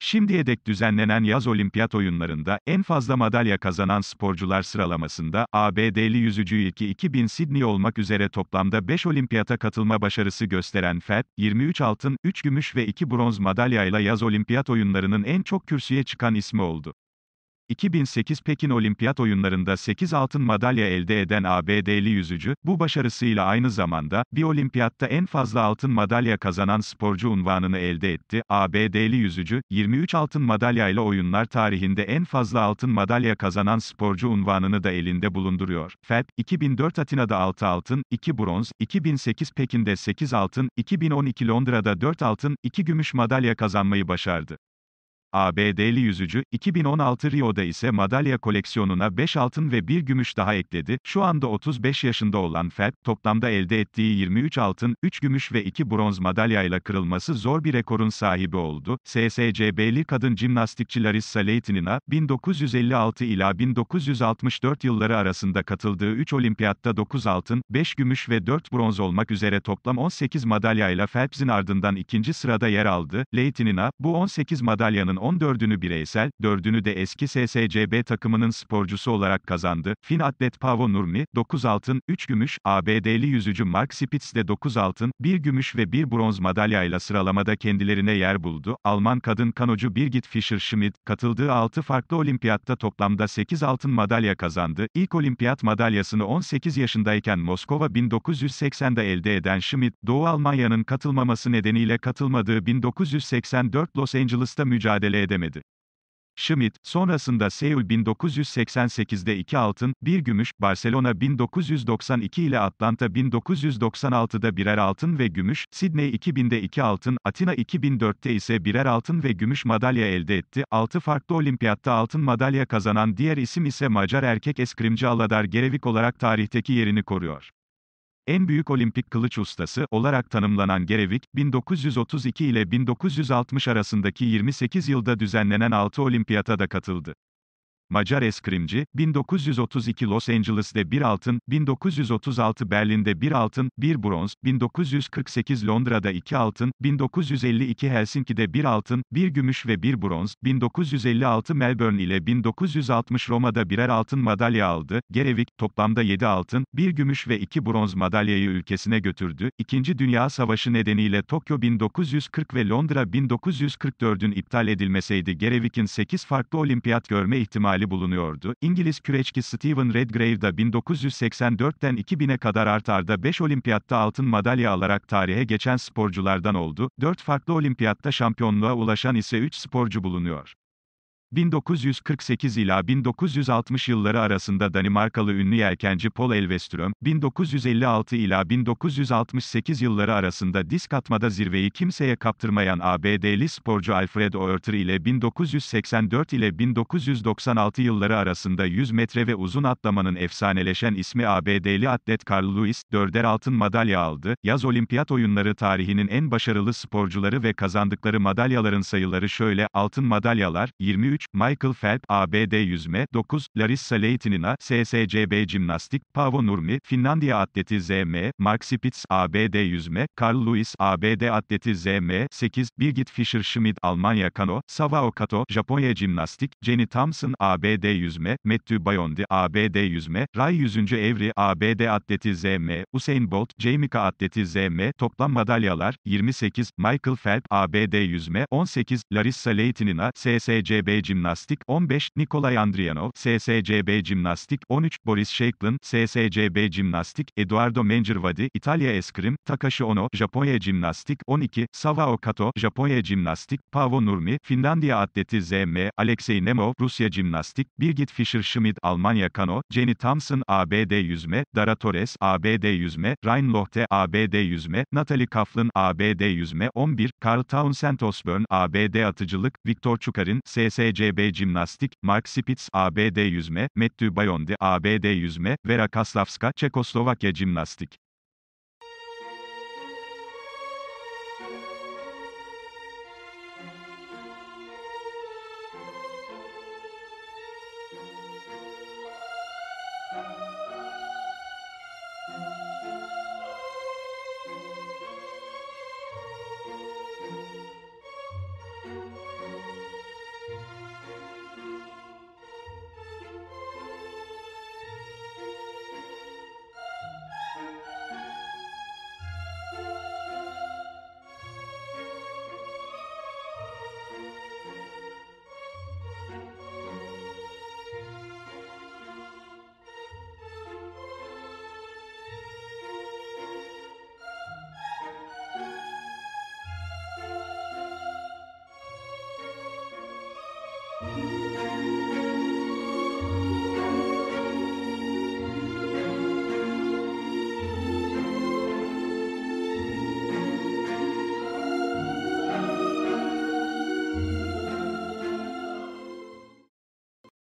Şimdiye dek düzenlenen yaz olimpiyat oyunlarında en fazla madalya kazanan sporcular sıralamasında ABD'li yüzücü ilki 2000 Sydney olmak üzere toplamda 5 olimpiyata katılma başarısı gösteren Fed, 23 altın, 3 gümüş ve 2 bronz madalyayla yaz olimpiyat oyunlarının en çok kürsüye çıkan ismi oldu. 2008 Pekin Olimpiyat Oyunlarında 8 altın madalya elde eden ABD'li yüzücü, bu başarısıyla aynı zamanda, bir olimpiyatta en fazla altın madalya kazanan sporcu unvanını elde etti. ABD'li yüzücü, 23 altın madalyayla oyunlar tarihinde en fazla altın madalya kazanan sporcu unvanını da elinde bulunduruyor. Phelps, 2004 Atina'da 6 altın, 2 bronz, 2008 Pekin'de 8 altın, 2012 Londra'da 4 altın, 2 gümüş madalya kazanmayı başardı. ABD'li yüzücü, 2016 Rio'da ise madalya koleksiyonuna 5 altın ve 1 gümüş daha ekledi. Şu anda 35 yaşında olan Phelps, toplamda elde ettiği 23 altın, 3 gümüş ve 2 bronz madalyayla kırılması zor bir rekorun sahibi oldu. SSCB'li kadın cimnastikçi Larissa Leitinina, 1956 ila 1964 yılları arasında katıldığı 3 olimpiyatta 9 altın, 5 gümüş ve 4 bronz olmak üzere toplam 18 madalyayla Phelps'in ardından ikinci sırada yer aldı. Leitinina, bu 18 madalyanın turnuvanın 14'ünü bireysel, 4'ünü de eski SSCB takımının sporcusu olarak kazandı. Fin atlet Pavo Nurmi, 9 altın, 3 gümüş, ABD'li yüzücü Mark Spitz de 9 altın, 1 gümüş ve 1 bronz madalyayla sıralamada kendilerine yer buldu. Alman kadın kanocu Birgit Fischer-Schmidt, katıldığı 6 farklı olimpiyatta toplamda 8 altın madalya kazandı. İlk olimpiyat madalyasını 18 yaşındayken Moskova 1980'de elde eden Schmidt, Doğu Almanya'nın katılmaması nedeniyle katılmadığı 1984 Los Angeles'ta mücadele mücadele edemedi. Schmidt, sonrasında Seul 1988'de 2 altın, 1 gümüş, Barcelona 1992 ile Atlanta 1996'da birer altın ve gümüş, Sydney 2000'de 2 altın, Atina 2004'te ise birer altın ve gümüş madalya elde etti. 6 farklı olimpiyatta altın madalya kazanan diğer isim ise Macar erkek eskrimci Aladar Gerevik olarak tarihteki yerini koruyor. En büyük olimpik kılıç ustası olarak tanımlanan Gerevik, 1932 ile 1960 arasındaki 28 yılda düzenlenen 6 da katıldı. Macar eskrimci, 1932 Los Angeles'te bir altın, 1936 Berlin'de bir altın, bir bronz, 1948 Londra'da iki altın, 1952 Helsinki'de bir altın, bir gümüş ve bir bronz, 1956 Melbourne ile 1960 Roma'da birer altın madalya aldı, Gerevik, toplamda 7 altın, bir gümüş ve iki bronz madalyayı ülkesine götürdü, İkinci Dünya Savaşı nedeniyle Tokyo 1940 ve Londra 1944'ün iptal edilmeseydi Gerevik'in 8 farklı olimpiyat görme ihtimali ihtimali bulunuyordu. İngiliz küreççi Steven Redgrave da 1984'ten 2000'e kadar art arda 5 olimpiyatta altın madalya alarak tarihe geçen sporculardan oldu. 4 farklı olimpiyatta şampiyonluğa ulaşan ise 3 sporcu bulunuyor. 1948 ila 1960 yılları arasında Danimarkalı ünlü yelkenci Paul Elveström, 1956 ila 1968 yılları arasında disk atmada zirveyi kimseye kaptırmayan ABD'li sporcu Alfred Oerter ile 1984 ile 1996 yılları arasında 100 metre ve uzun atlamanın efsaneleşen ismi ABD'li atlet Carl Lewis, dörder altın madalya aldı. Yaz olimpiyat oyunları tarihinin en başarılı sporcuları ve kazandıkları madalyaların sayıları şöyle, altın madalyalar, 23 3, Michael Phelps, ABD yüzme, 9, Larissa Leitinina, SSCB jimnastik, Paavo Nurmi, Finlandiya atleti ZM, Mark Spitz, ABD yüzme, Carl Lewis, ABD atleti ZM, 8, Birgit Fischer Schmidt, Almanya kano, Savao Kato, Japonya jimnastik, Jenny Thompson, ABD yüzme, Matthew Bayondi, ABD yüzme, Ray 100. Evri, ABD atleti ZM, Usain Bolt, Jamaica atleti ZM, toplam madalyalar, 28, Michael Phelps, ABD yüzme, 18, Larissa Leitinina, SSCB Jimnastik 15, Nikolay Andriyanov, SSCB Jimnastik 13, Boris Sheiklin, SSCB Jimnastik, Eduardo Mengervadi, İtalya Eskrim, Takashi Ono, Japonya Jimnastik 12, Savao Kato, Japonya Jimnastik, Paavo Nurmi, Finlandiya Atleti ZM, Alexey Nemov, Rusya Jimnastik, Birgit Fischer-Schmidt, Almanya Kano, Jenny Thompson, ABD Yüzme, Dara Torres, ABD Yüzme, Ryan Lochte, ABD Yüzme, Natalie Coughlin, ABD Yüzme 11, Carl Townsend Osborne, ABD Atıcılık, Viktor Çukar'ın, SSC SCB Jimnastik, Mark Spitz, ABD Yüzme, Matthew Bayondi, ABD Yüzme, Vera Kaslavska, Çekoslovakya Jimnastik.